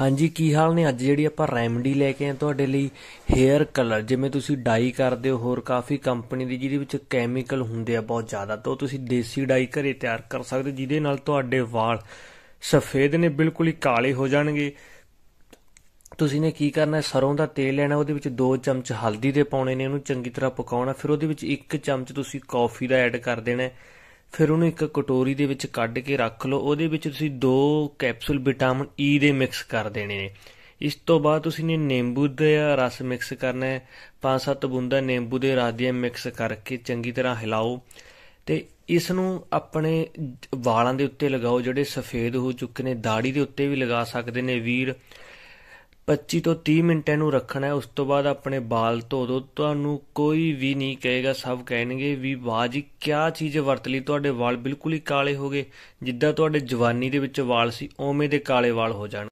ਹਾਂਜੀ ਕੀ ਹਾਲ ਨੇ ਅੱਜ ਜਿਹੜੀ ਆਪਾਂ ਰੈਮਡੀ ਲੈ ਕੇ ਆਏ ਤੁਹਾਡੇ ਲਈ 헤ਅਰ ਕਲਰ ਜਿਵੇਂ ਤੁਸੀਂ ਡਾਈ ਕਰਦੇ ਹੋ ਹੋਰ ਕਾਫੀ ਕੰਪਨੀ ਦੀ ਜਿਹਦੇ ਵਿੱਚ ਕੈਮੀਕਲ ਹੁੰਦੇ ਆ ਬਹੁਤ ਜ਼ਿਆਦਾ ਤਾਂ ਤੁਸੀਂ ਦੇਸੀ ਡਾਈ ਘਰੇ ਤਿਆਰ ਕਰ ਸਕਦੇ ਜਿਹਦੇ ਨਾਲ ਤੁਹਾਡੇ ਵਾਲ ਸਫੇਦ ਨੇ ਬਿਲਕੁਲ ਹੀ ਕਾਲੇ ਹੋ ਜਾਣਗੇ ਤੁਸੀਂ ਨੇ ਕੀ ਕਰਨਾ ਹੈ ਸਰੋਂ ਦਾ ਤੇਲ ਲੈਣਾ ਉਹਦੇ ਵਿੱਚ 2 ਚਮਚ ਹਲਦੀ ਦੇ ਪਾਉਣੇ ਨੇ ਉਹਨੂੰ ਚੰਗੀ ਤਰ੍ਹਾਂ ਪਕਾਉਣਾ ਫਿਰ ਉਹਦੇ ਵਿੱਚ 1 ਚਮਚ ਤੁਸੀਂ ਕਾਫੀ ਦਾ ਐਡ ਕਰ ਦੇਣਾ ਹੈ ਫਿਰ ਉਹਨੂੰ ਇੱਕ ਕਟੋਰੀ ਦੇ ਵਿੱਚ ਕੱਢ ਕੇ ਰੱਖ ਲਓ ਉਹਦੇ ਵਿੱਚ ਤੁਸੀਂ ਦੋ ਕੈਪਸੂਲ ਵਿਟਾਮਿਨ ਈ e ਦੇ ਮਿਕਸ ਕਰ ਦੇਣੇ ਨੇ ਇਸ ਤੋਂ ਬਾਅਦ ਤੁਸੀਂ ਨੇ ਨਿੰਬੂ ਦਾ ਰਸ ਮਿਕਸ ਕਰਨਾ ਹੈ ਪੰਜ ਸੱਤ ਬੂੰਦਾਂ ਨਿੰਬੂ ਦੇ ਰਸ ਦੀਆਂ ਮਿਕਸ ਕਰਕੇ ਚੰਗੀ ਤਰ੍ਹਾਂ ਹਿਲਾਓ ਤੇ ਇਸ ਨੂੰ ਆਪਣੇ ਵਾਲਾਂ ਦੇ ਉੱਤੇ ਲਗਾਓ ਜਿਹੜੇ ਸਫੇਦ ਹੋ ਚੁੱਕੇ ਨੇ ਦਾੜੀ ਦੇ ਉੱਤੇ ਵੀ ਲਗਾ ਸਕਦੇ ਨੇ ਵੀਰ 25 ਤੋਂ 30 ਮਿੰਟ ਇਹਨੂੰ ਰੱਖਣਾ ਹੈ ਉਸ ਤੋਂ ਬਾਅਦ ਆਪਣੇ ਬਾਲ ਧੋ ਦੋ ਤੁਹਾਨੂੰ ਕੋਈ ਵੀ ਨਹੀਂ ਕਹੇਗਾ ਸਭ ਕਹਿਣਗੇ ਵੀ ਬਾਜੀ ਜੀ ਕਿਆ ਚੀਜ਼ ਵਰਤ ਲਈ ਤੁਹਾਡੇ ਵਾਲ ਬਿਲਕੁਲ ਹੀ ਕਾਲੇ ਹੋ ਗਏ ਜਿੱਦਾਂ ਤੁਹਾਡੇ ਜਵਾਨੀ ਦੇ ਵਿੱਚ ਵਾਲ ਸੀ ਉਵੇਂ ਦੇ ਕਾਲੇ ਵਾਲ ਹੋ ਜਾਣ